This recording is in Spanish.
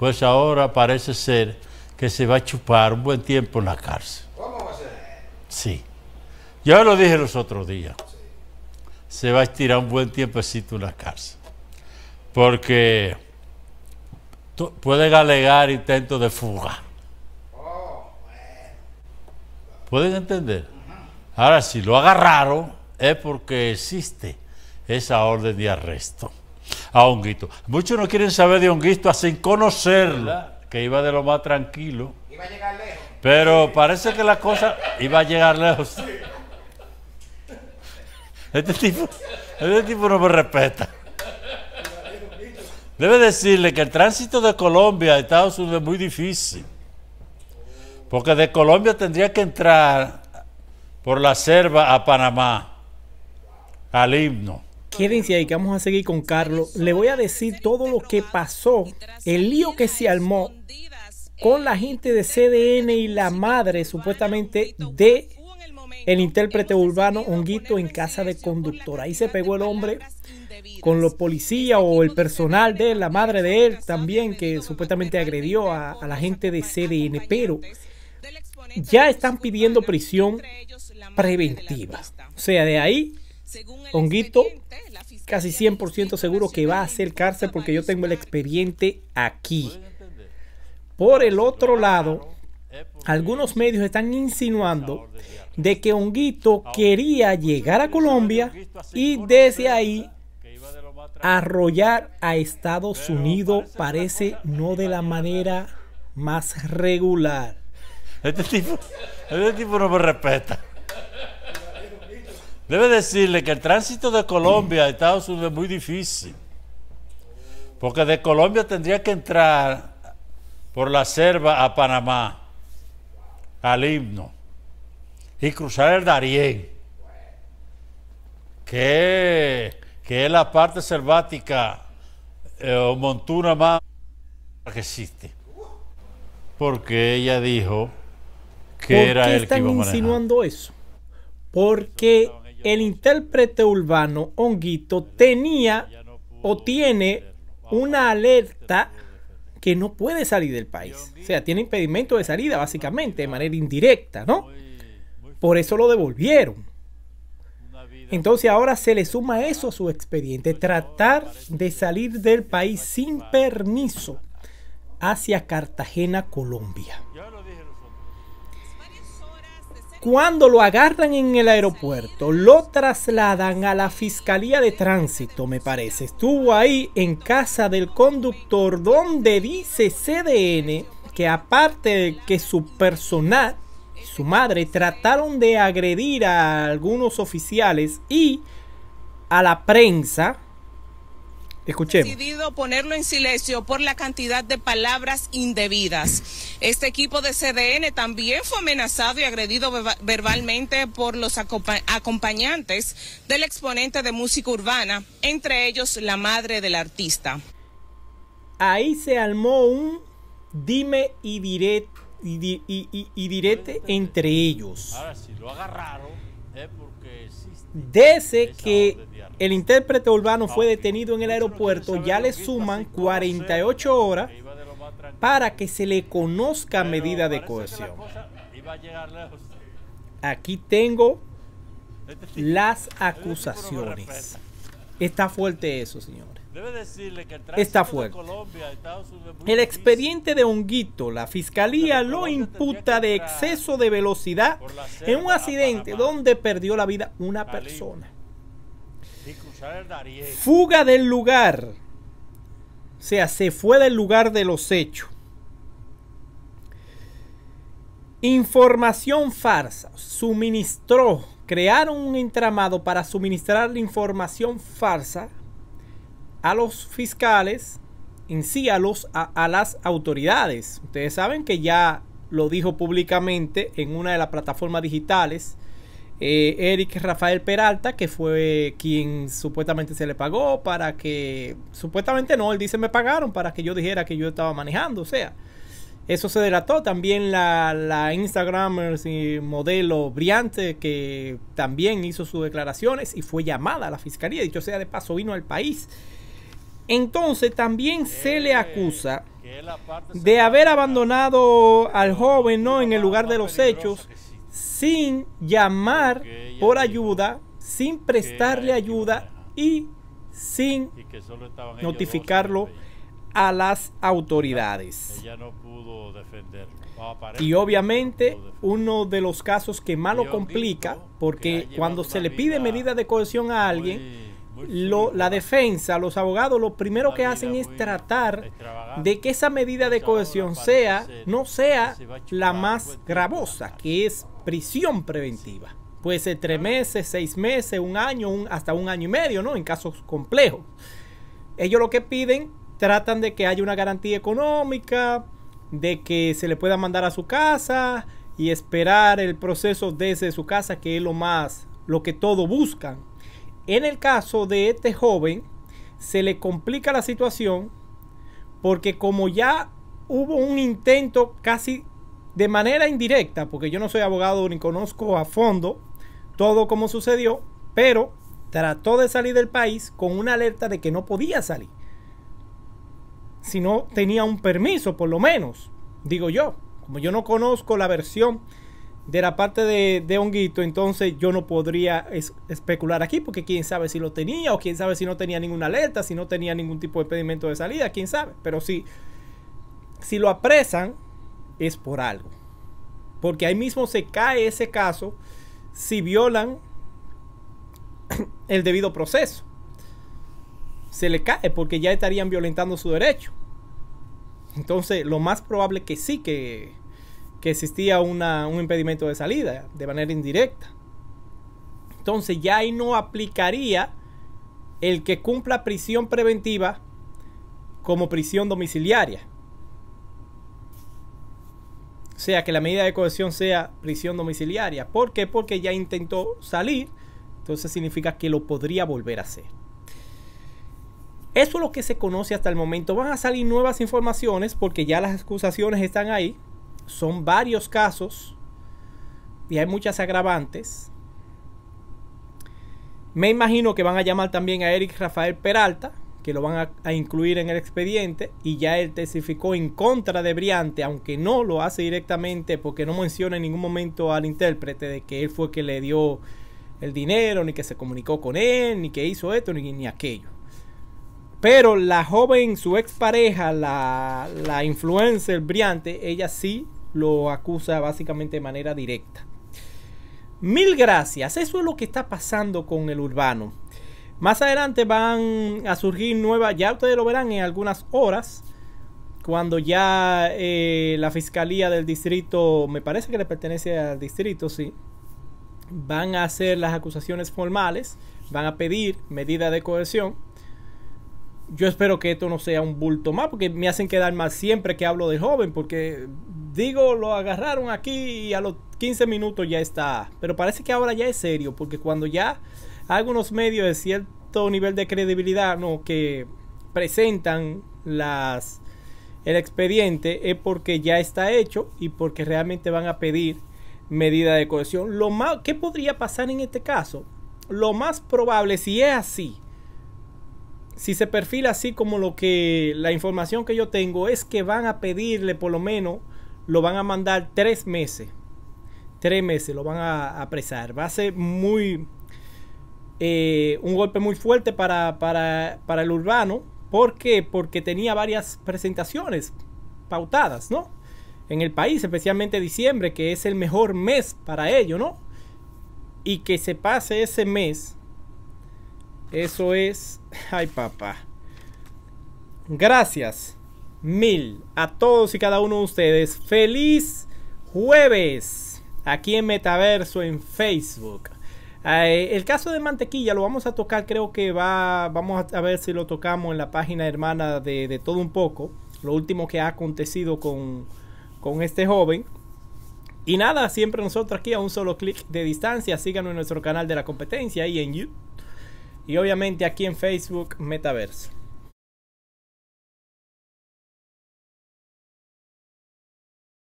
pues ahora parece ser que se va a chupar un buen tiempo en la cárcel. ¿Cómo va a ser? Sí. Yo lo dije los otros días. Se va a estirar un buen tiempecito en la cárcel. Porque pueden alegar intento de fuga. Oh, ¿Pueden entender? Ahora, si lo agarraron, es porque existe esa orden de arresto a Honguito. Muchos no quieren saber de Honguito sin conocerlo, que iba de lo más tranquilo. Iba a llegar lejos. Pero parece que la cosa iba a llegar lejos. Este tipo, este tipo no me respeta. Debe decirle que el tránsito de Colombia a Estados Unidos es muy difícil. Porque de Colombia tendría que entrar por la selva a Panamá, al himno quédense ahí que vamos a seguir con Carlos. Le voy a decir todo lo que pasó, el lío que se armó con la gente de CDN y la madre supuestamente de el intérprete urbano Honguito en casa de conductor. Ahí se pegó el hombre con los policías o el personal de él, la madre de él también, que supuestamente agredió a, a la gente de CDN. Pero ya están pidiendo prisión preventiva. O sea, de ahí, Honguito casi 100% seguro que va a ser cárcel porque yo tengo el expediente aquí. Por el otro lado, algunos medios están insinuando de que Honguito quería llegar a Colombia y desde ahí arrollar a Estados Unidos parece no de la manera más regular. este tipo este no me respeta. Debe decirle que el tránsito de Colombia a Estados Unidos es muy difícil. Porque de Colombia tendría que entrar por la selva a Panamá, al himno, y cruzar el Darién, que, que es la parte selvática eh, o montuna más que existe. Porque ella dijo que era el que iba a manejar. están insinuando eso? Porque el intérprete urbano Honguito tenía o tiene una alerta que no puede salir del país. O sea, tiene impedimento de salida, básicamente, de manera indirecta, ¿no? Por eso lo devolvieron. Entonces ahora se le suma eso a su expediente, tratar de salir del país sin permiso hacia Cartagena, Colombia. Cuando lo agarran en el aeropuerto, lo trasladan a la Fiscalía de Tránsito, me parece. Estuvo ahí en casa del conductor donde dice CDN que aparte de que su personal, su madre, trataron de agredir a algunos oficiales y a la prensa, Escuchemos. decidido ponerlo en silencio por la cantidad de palabras indebidas. Este equipo de CDN también fue amenazado y agredido verbalmente por los acompañantes del exponente de música urbana, entre ellos la madre del artista. Ahí se armó un dime y direte, entre ellos. Ahora, si lo agarraron, es eh, porque desde que el intérprete urbano fue detenido en el aeropuerto, ya le suman 48 horas para que se le conozca medida de coerción. Aquí tengo este las este acusaciones. Está fuerte eso, señores decirle el está fuerte. De el expediente de Honguito, la fiscalía lo imputa de exceso de velocidad en un accidente donde perdió la vida una persona. Fuga del lugar. O sea, se fue del lugar de los hechos. Información falsa, Suministró. Crearon un entramado para suministrar la información falsa a los fiscales, en sí a, los, a, las autoridades. Ustedes saben que ya lo dijo públicamente en una de las plataformas digitales. Eh, Eric Rafael Peralta, que fue quien supuestamente se le pagó para que, supuestamente no, él dice me pagaron para que yo dijera que yo estaba manejando, o sea, eso se delató. También la, la modelo Briante, que también hizo sus declaraciones y fue llamada a la fiscalía, dicho sea de paso, vino al país. Entonces también se le eh, acusa de haber abandonado al joven en el lugar de los hechos sin llamar por ayuda, sin prestarle ayuda y sin notificarlo a las autoridades. Oh, y obviamente uno de los casos que más lo complica, porque cuando se le pide medida de cohesión a alguien, lo, la defensa, los abogados, lo primero que hacen es tratar de que esa medida de cohesión sea, no sea la más pues, gravosa, que es prisión preventiva. Puede ser tres meses, seis meses, un año, hasta un año y medio, ¿no? En casos complejos. Ellos lo que piden, tratan de que haya una garantía económica, de que se le pueda mandar a su casa y esperar el proceso desde su casa, que es lo más, lo que todo buscan en el caso de este joven, se le complica la situación porque como ya hubo un intento casi de manera indirecta, porque yo no soy abogado ni conozco a fondo todo como sucedió, pero trató de salir del país con una alerta de que no podía salir. Si no tenía un permiso, por lo menos, digo yo, como yo no conozco la versión de la parte de, de, Honguito, entonces yo no podría especular aquí, porque quién sabe si lo tenía, o quién sabe si no tenía ninguna alerta, si no tenía ningún tipo de pedimento de salida, quién sabe. Pero si si lo apresan, es por algo. Porque ahí mismo se cae ese caso si violan el debido proceso. Se le cae porque ya estarían violentando su derecho. Entonces, lo más probable que sí que que existía un impedimento de salida de manera indirecta. Entonces ya ahí no aplicaría el que cumpla prisión preventiva como prisión domiciliaria. O sea, que la medida de cohesión sea prisión domiciliaria. ¿Por qué? Porque ya intentó salir. Entonces significa que lo podría volver a hacer. Eso es lo que se conoce hasta el momento. Van a salir nuevas informaciones porque ya las acusaciones están ahí son varios casos y hay muchas agravantes. Me imagino que van a llamar también a Eric Rafael Peralta, que lo van a, incluir en el expediente, y ya él testificó en contra de Briante, aunque no lo hace directamente porque no menciona en ningún momento al intérprete de que él fue que le dio el dinero, ni que se comunicó con él, ni que hizo esto, ni, aquello. Pero la joven, su expareja, la, la influencer Briante, ella sí lo acusa básicamente de manera directa. Mil gracias, eso es lo que está pasando con el urbano. Más adelante van a surgir nuevas, ya ustedes lo verán en algunas horas, cuando ya eh, la fiscalía del distrito, me parece que le pertenece al distrito, sí, van a hacer las acusaciones formales, van a pedir medida de cohesión. Yo espero que esto no sea un bulto más, porque me hacen quedar mal siempre que hablo de joven, porque digo, lo agarraron aquí y a los 15 minutos ya está. Pero parece que ahora ya es serio, porque cuando ya algunos medios de cierto nivel de credibilidad ¿no? que presentan las el expediente es porque ya está hecho y porque realmente van a pedir medida de cohesión, Lo más, ¿Qué podría pasar en este caso? Lo más probable, si es así, si se perfila así como lo que la información que yo tengo es que van a pedirle por lo menos lo van a mandar tres meses. Tres meses lo van a apresar. Va a ser muy. Eh, un golpe muy fuerte para, para, para el urbano. ¿Por qué? Porque tenía varias presentaciones pautadas, ¿no? En el país, especialmente diciembre, que es el mejor mes para ello, ¿no? Y que se pase ese mes. Eso es. Ay, papá. Gracias mil. A todos y cada uno de ustedes, feliz jueves aquí en Metaverso en Facebook. Eh, el caso de mantequilla lo vamos a tocar, creo que va, vamos a ver si lo tocamos en la página hermana de, todo un poco, lo último que ha acontecido con, con este joven. Y nada, siempre nosotros aquí a un solo clic de distancia, síganos en nuestro canal de la competencia y en YouTube. Y obviamente aquí en Facebook Metaverso.